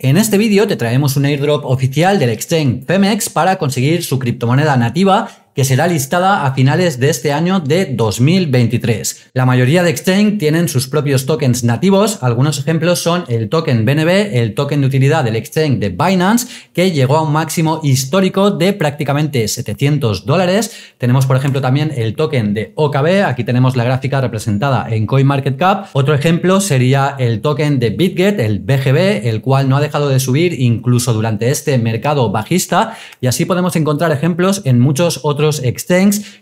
En este vídeo te traemos un airdrop oficial del exchange Femex para conseguir su criptomoneda nativa que será listada a finales de este año de 2023. La mayoría de exchange tienen sus propios tokens nativos, algunos ejemplos son el token BNB, el token de utilidad del exchange de Binance, que llegó a un máximo histórico de prácticamente 700 dólares. Tenemos, por ejemplo, también el token de OKB, aquí tenemos la gráfica representada en CoinMarketCap. Otro ejemplo sería el token de BitGet, el BGB, el cual no ha dejado de subir incluso durante este mercado bajista, y así podemos encontrar ejemplos en muchos otros los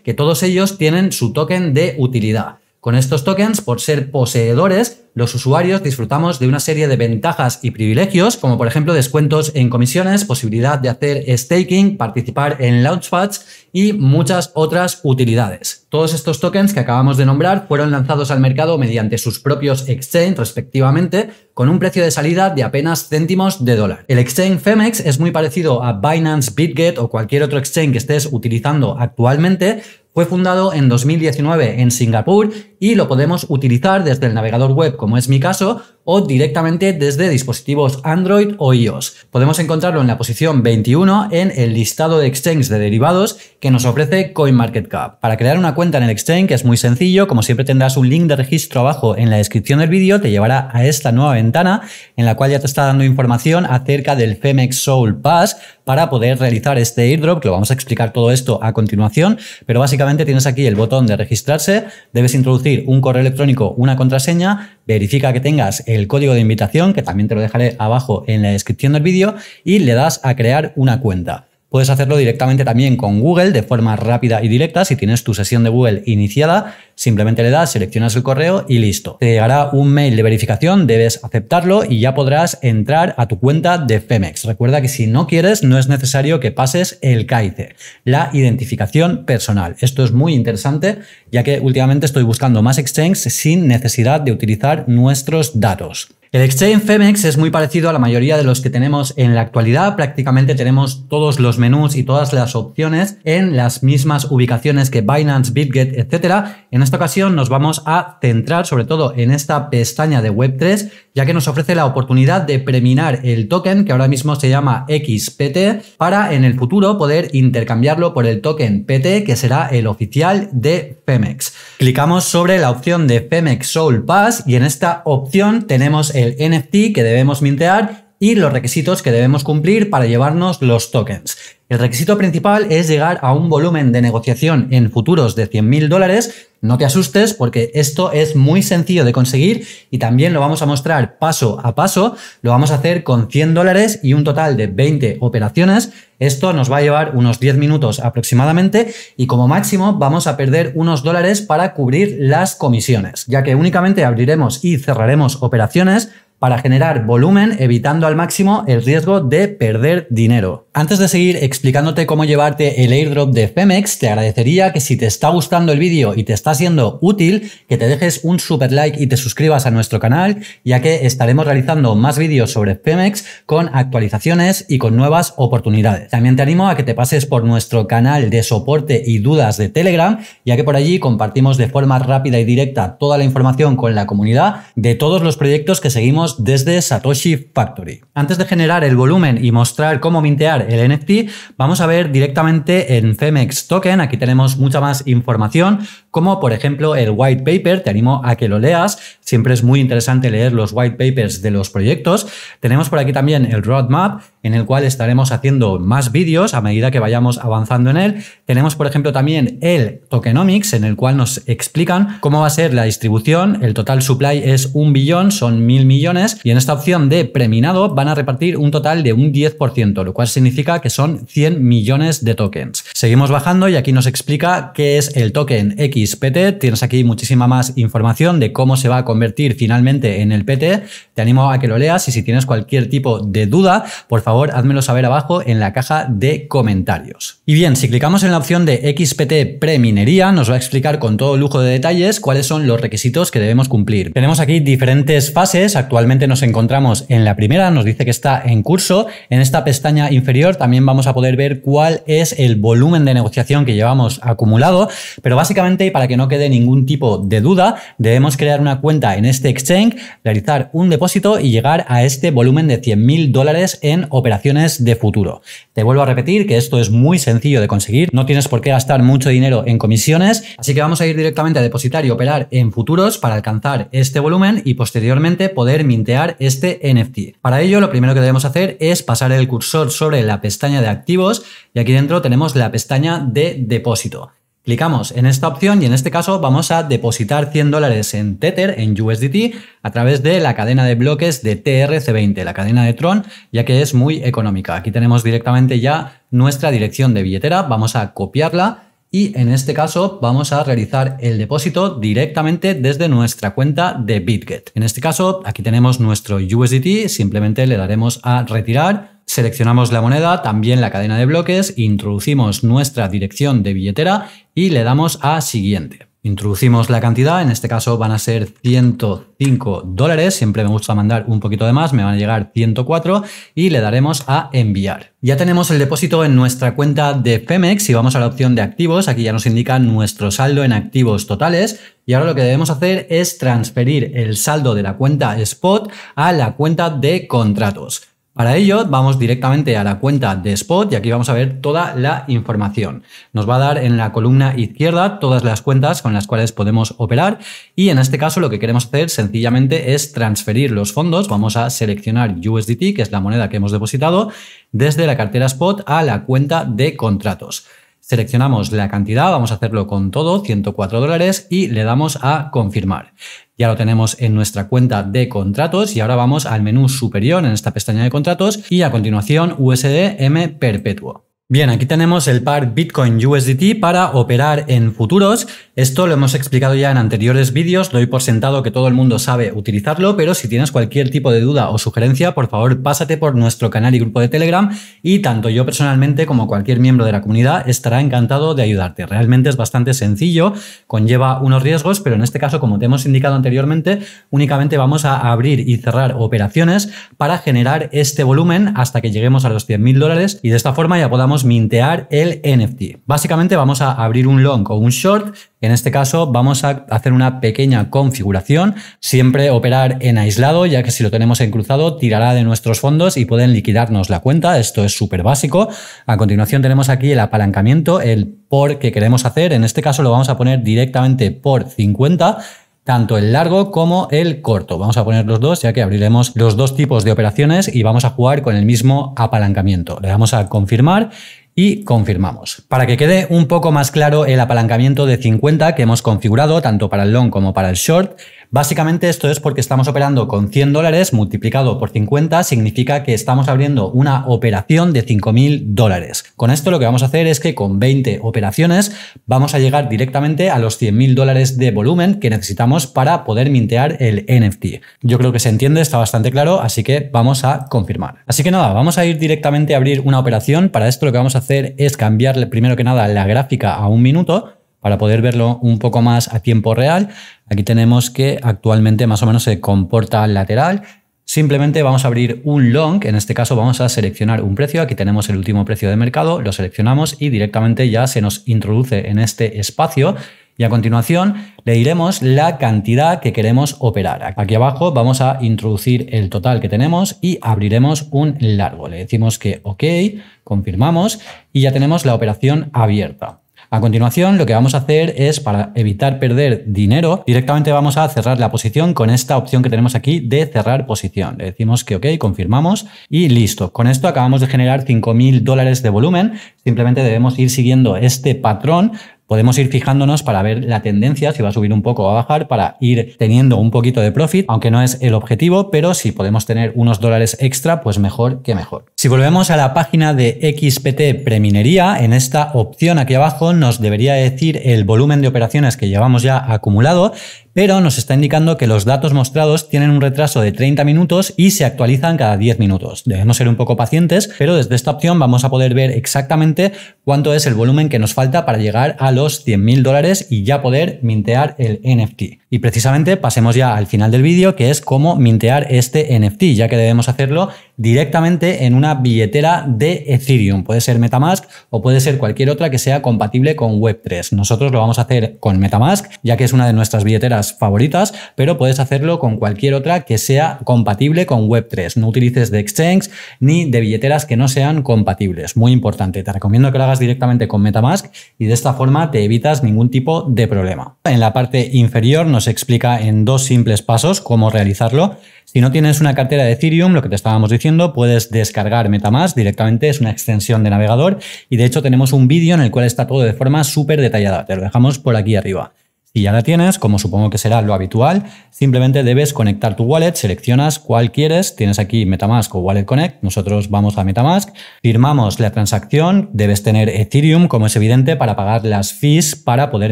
que todos ellos tienen su token de utilidad. Con estos tokens, por ser poseedores, los usuarios disfrutamos de una serie de ventajas y privilegios, como por ejemplo descuentos en comisiones, posibilidad de hacer staking, participar en launchpads y muchas otras utilidades. Todos estos tokens que acabamos de nombrar fueron lanzados al mercado mediante sus propios exchange respectivamente, con un precio de salida de apenas céntimos de dólar. El exchange Femex es muy parecido a Binance, BitGet o cualquier otro exchange que estés utilizando actualmente, fue fundado en 2019 en Singapur y lo podemos utilizar desde el navegador web, como es mi caso, o directamente desde dispositivos Android o iOS. Podemos encontrarlo en la posición 21 en el listado de exchanges de derivados que nos ofrece CoinMarketCap. Para crear una cuenta en el exchange que es muy sencillo, como siempre tendrás un link de registro abajo en la descripción del vídeo, te llevará a esta nueva ventana en la cual ya te está dando información acerca del Femex Soul Pass para poder realizar este airdrop, que lo vamos a explicar todo esto a continuación, pero básicamente tienes aquí el botón de registrarse, debes introducir un correo electrónico, una contraseña verifica que tengas el código de invitación, que también te lo dejaré abajo en la descripción del vídeo, y le das a crear una cuenta. Puedes hacerlo directamente también con Google de forma rápida y directa si tienes tu sesión de Google iniciada, Simplemente le das, seleccionas el correo y listo. Te llegará un mail de verificación, debes aceptarlo y ya podrás entrar a tu cuenta de Femex. Recuerda que si no quieres, no es necesario que pases el CAICE, la identificación personal. Esto es muy interesante, ya que últimamente estoy buscando más exchanges sin necesidad de utilizar nuestros datos. El exchange Femex es muy parecido a la mayoría de los que tenemos en la actualidad. Prácticamente tenemos todos los menús y todas las opciones en las mismas ubicaciones que Binance, BitGet, etcétera en esta ocasión nos vamos a centrar sobre todo en esta pestaña de Web3, ya que nos ofrece la oportunidad de preminar el token que ahora mismo se llama XPT para en el futuro poder intercambiarlo por el token PT que será el oficial de Femex. Clicamos sobre la opción de Femex Soul Pass y en esta opción tenemos el NFT que debemos mintear y los requisitos que debemos cumplir para llevarnos los tokens. El requisito principal es llegar a un volumen de negociación en futuros de 100.000 dólares. No te asustes porque esto es muy sencillo de conseguir y también lo vamos a mostrar paso a paso. Lo vamos a hacer con 100 dólares y un total de 20 operaciones. Esto nos va a llevar unos 10 minutos aproximadamente y como máximo vamos a perder unos dólares para cubrir las comisiones, ya que únicamente abriremos y cerraremos operaciones para generar volumen evitando al máximo el riesgo de perder dinero. Antes de seguir explicándote cómo llevarte el airdrop de Femex, te agradecería que si te está gustando el vídeo y te está siendo útil, que te dejes un super like y te suscribas a nuestro canal, ya que estaremos realizando más vídeos sobre Femex con actualizaciones y con nuevas oportunidades. También te animo a que te pases por nuestro canal de soporte y dudas de Telegram, ya que por allí compartimos de forma rápida y directa toda la información con la comunidad de todos los proyectos que seguimos desde Satoshi Factory. Antes de generar el volumen y mostrar cómo mintear el NFT, vamos a ver directamente en Femex Token, aquí tenemos mucha más información, como por ejemplo el white paper, te animo a que lo leas, Siempre es muy interesante leer los white papers de los proyectos. Tenemos por aquí también el roadmap, en el cual estaremos haciendo más vídeos a medida que vayamos avanzando en él. Tenemos, por ejemplo, también el tokenomics, en el cual nos explican cómo va a ser la distribución. El total supply es un billón, son mil millones, y en esta opción de preminado van a repartir un total de un 10%, lo cual significa que son 100 millones de tokens. Seguimos bajando y aquí nos explica qué es el token XPT. Tienes aquí muchísima más información de cómo se va a convertir finalmente en el PT, te animo a que lo leas y si tienes cualquier tipo de duda, por favor, házmelo saber abajo en la caja de comentarios. Y bien, si clicamos en la opción de XPT preminería, nos va a explicar con todo lujo de detalles cuáles son los requisitos que debemos cumplir. Tenemos aquí diferentes fases, actualmente nos encontramos en la primera, nos dice que está en curso, en esta pestaña inferior también vamos a poder ver cuál es el volumen de negociación que llevamos acumulado, pero básicamente para que no quede ningún tipo de duda, debemos crear una cuenta en este exchange, realizar un depósito y llegar a este volumen de 100.000 dólares en operaciones de futuro. Te vuelvo a repetir que esto es muy sencillo de conseguir, no tienes por qué gastar mucho dinero en comisiones, así que vamos a ir directamente a depositar y operar en futuros para alcanzar este volumen y posteriormente poder mintear este NFT. Para ello, lo primero que debemos hacer es pasar el cursor sobre la pestaña de activos y aquí dentro tenemos la pestaña de depósito. Clicamos en esta opción y en este caso vamos a depositar 100 dólares en Tether, en USDT, a través de la cadena de bloques de TRC20, la cadena de Tron, ya que es muy económica. Aquí tenemos directamente ya nuestra dirección de billetera, vamos a copiarla y en este caso vamos a realizar el depósito directamente desde nuestra cuenta de BitGet. En este caso aquí tenemos nuestro USDT, simplemente le daremos a retirar Seleccionamos la moneda, también la cadena de bloques, introducimos nuestra dirección de billetera y le damos a siguiente. Introducimos la cantidad, en este caso van a ser 105 dólares, siempre me gusta mandar un poquito de más, me van a llegar 104 y le daremos a enviar. Ya tenemos el depósito en nuestra cuenta de Femex y vamos a la opción de activos, aquí ya nos indica nuestro saldo en activos totales y ahora lo que debemos hacer es transferir el saldo de la cuenta Spot a la cuenta de contratos. Para ello vamos directamente a la cuenta de Spot y aquí vamos a ver toda la información. Nos va a dar en la columna izquierda todas las cuentas con las cuales podemos operar y en este caso lo que queremos hacer sencillamente es transferir los fondos. Vamos a seleccionar USDT, que es la moneda que hemos depositado, desde la cartera Spot a la cuenta de contratos. Seleccionamos la cantidad, vamos a hacerlo con todo, 104 dólares, y le damos a confirmar. Ya lo tenemos en nuestra cuenta de contratos y ahora vamos al menú superior en esta pestaña de contratos y a continuación USDM perpetuo. Bien, aquí tenemos el par Bitcoin USDT para operar en futuros. Esto lo hemos explicado ya en anteriores vídeos, doy por sentado que todo el mundo sabe utilizarlo, pero si tienes cualquier tipo de duda o sugerencia, por favor pásate por nuestro canal y grupo de Telegram y tanto yo personalmente como cualquier miembro de la comunidad estará encantado de ayudarte. Realmente es bastante sencillo, conlleva unos riesgos, pero en este caso, como te hemos indicado anteriormente, únicamente vamos a abrir y cerrar operaciones para generar este volumen hasta que lleguemos a los 100.000 dólares y de esta forma ya podamos mintear el NFT. Básicamente vamos a abrir un long o un short. En este caso vamos a hacer una pequeña configuración, siempre operar en aislado, ya que si lo tenemos en cruzado tirará de nuestros fondos y pueden liquidarnos la cuenta. Esto es súper básico. A continuación tenemos aquí el apalancamiento, el por que queremos hacer. En este caso lo vamos a poner directamente por 50 tanto el largo como el corto. Vamos a poner los dos, ya que abriremos los dos tipos de operaciones y vamos a jugar con el mismo apalancamiento. Le damos a confirmar y confirmamos. Para que quede un poco más claro el apalancamiento de 50 que hemos configurado tanto para el long como para el short, Básicamente esto es porque estamos operando con 100 dólares multiplicado por 50 significa que estamos abriendo una operación de 5.000 dólares. Con esto lo que vamos a hacer es que con 20 operaciones vamos a llegar directamente a los 100.000 dólares de volumen que necesitamos para poder mintear el NFT. Yo creo que se entiende, está bastante claro, así que vamos a confirmar. Así que nada, vamos a ir directamente a abrir una operación. Para esto lo que vamos a hacer es cambiarle primero que nada la gráfica a un minuto para poder verlo un poco más a tiempo real, aquí tenemos que actualmente más o menos se comporta lateral. Simplemente vamos a abrir un long, en este caso vamos a seleccionar un precio, aquí tenemos el último precio de mercado, lo seleccionamos y directamente ya se nos introduce en este espacio y a continuación le diremos la cantidad que queremos operar. Aquí abajo vamos a introducir el total que tenemos y abriremos un largo. Le decimos que OK, confirmamos y ya tenemos la operación abierta. A continuación, lo que vamos a hacer es, para evitar perder dinero, directamente vamos a cerrar la posición con esta opción que tenemos aquí de cerrar posición. Le decimos que OK, confirmamos y listo. Con esto acabamos de generar 5.000 dólares de volumen. Simplemente debemos ir siguiendo este patrón podemos ir fijándonos para ver la tendencia, si va a subir un poco o a bajar, para ir teniendo un poquito de profit, aunque no es el objetivo, pero si podemos tener unos dólares extra, pues mejor que mejor. Si volvemos a la página de XPT Preminería, en esta opción aquí abajo nos debería decir el volumen de operaciones que llevamos ya acumulado pero nos está indicando que los datos mostrados tienen un retraso de 30 minutos y se actualizan cada 10 minutos. Debemos ser un poco pacientes, pero desde esta opción vamos a poder ver exactamente cuánto es el volumen que nos falta para llegar a los 100.000 dólares y ya poder mintear el NFT. Y precisamente pasemos ya al final del vídeo, que es cómo mintear este NFT, ya que debemos hacerlo directamente en una billetera de Ethereum. Puede ser Metamask o puede ser cualquier otra que sea compatible con Web3. Nosotros lo vamos a hacer con Metamask, ya que es una de nuestras billeteras favoritas, pero puedes hacerlo con cualquier otra que sea compatible con Web3. No utilices de exchange ni de billeteras que no sean compatibles. Muy importante. Te recomiendo que lo hagas directamente con Metamask y de esta forma te evitas ningún tipo de problema. En la parte inferior nos explica en dos simples pasos cómo realizarlo. Si no tienes una cartera de Ethereum, lo que te estábamos diciendo, puedes descargar Metamask directamente, es una extensión de navegador y de hecho tenemos un vídeo en el cual está todo de forma súper detallada, te lo dejamos por aquí arriba y ya la tienes, como supongo que será lo habitual, simplemente debes conectar tu wallet, seleccionas cuál quieres, tienes aquí Metamask o Wallet Connect, nosotros vamos a Metamask, firmamos la transacción, debes tener Ethereum como es evidente para pagar las fees para poder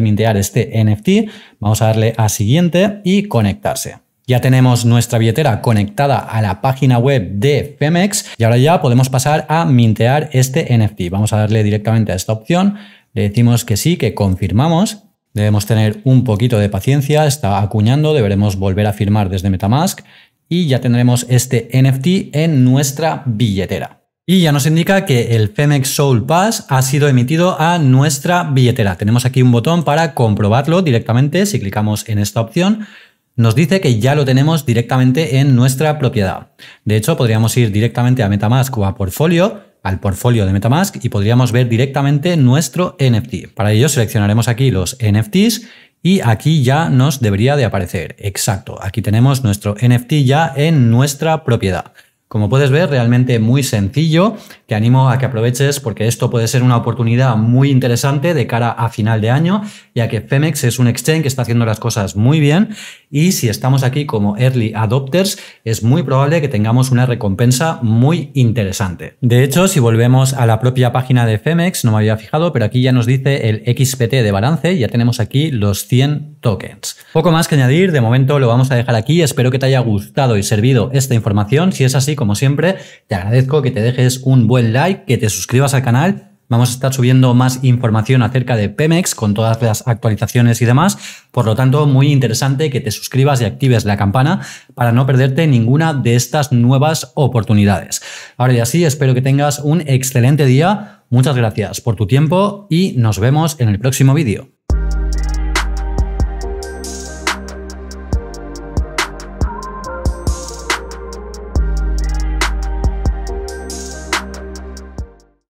mintear este NFT, vamos a darle a siguiente y conectarse. Ya tenemos nuestra billetera conectada a la página web de Femex y ahora ya podemos pasar a mintear este NFT. Vamos a darle directamente a esta opción, le decimos que sí, que confirmamos Debemos tener un poquito de paciencia, está acuñando, deberemos volver a firmar desde Metamask y ya tendremos este NFT en nuestra billetera. Y ya nos indica que el Femex Soul Pass ha sido emitido a nuestra billetera. Tenemos aquí un botón para comprobarlo directamente. Si clicamos en esta opción, nos dice que ya lo tenemos directamente en nuestra propiedad. De hecho, podríamos ir directamente a Metamask o a Portfolio al portfolio de Metamask y podríamos ver directamente nuestro NFT. Para ello seleccionaremos aquí los NFTs y aquí ya nos debería de aparecer. Exacto, aquí tenemos nuestro NFT ya en nuestra propiedad. Como puedes ver, realmente muy sencillo. Te animo a que aproveches porque esto puede ser una oportunidad muy interesante de cara a final de año, ya que Femex es un exchange que está haciendo las cosas muy bien y si estamos aquí como early adopters, es muy probable que tengamos una recompensa muy interesante. De hecho, si volvemos a la propia página de Femex, no me había fijado, pero aquí ya nos dice el XPT de balance, ya tenemos aquí los 100 tokens. Poco más que añadir, de momento lo vamos a dejar aquí, espero que te haya gustado y servido esta información, si es así como siempre, te agradezco que te dejes un buen like, que te suscribas al canal Vamos a estar subiendo más información acerca de Pemex con todas las actualizaciones y demás. Por lo tanto, muy interesante que te suscribas y actives la campana para no perderte ninguna de estas nuevas oportunidades. Ahora ya sí, espero que tengas un excelente día. Muchas gracias por tu tiempo y nos vemos en el próximo vídeo.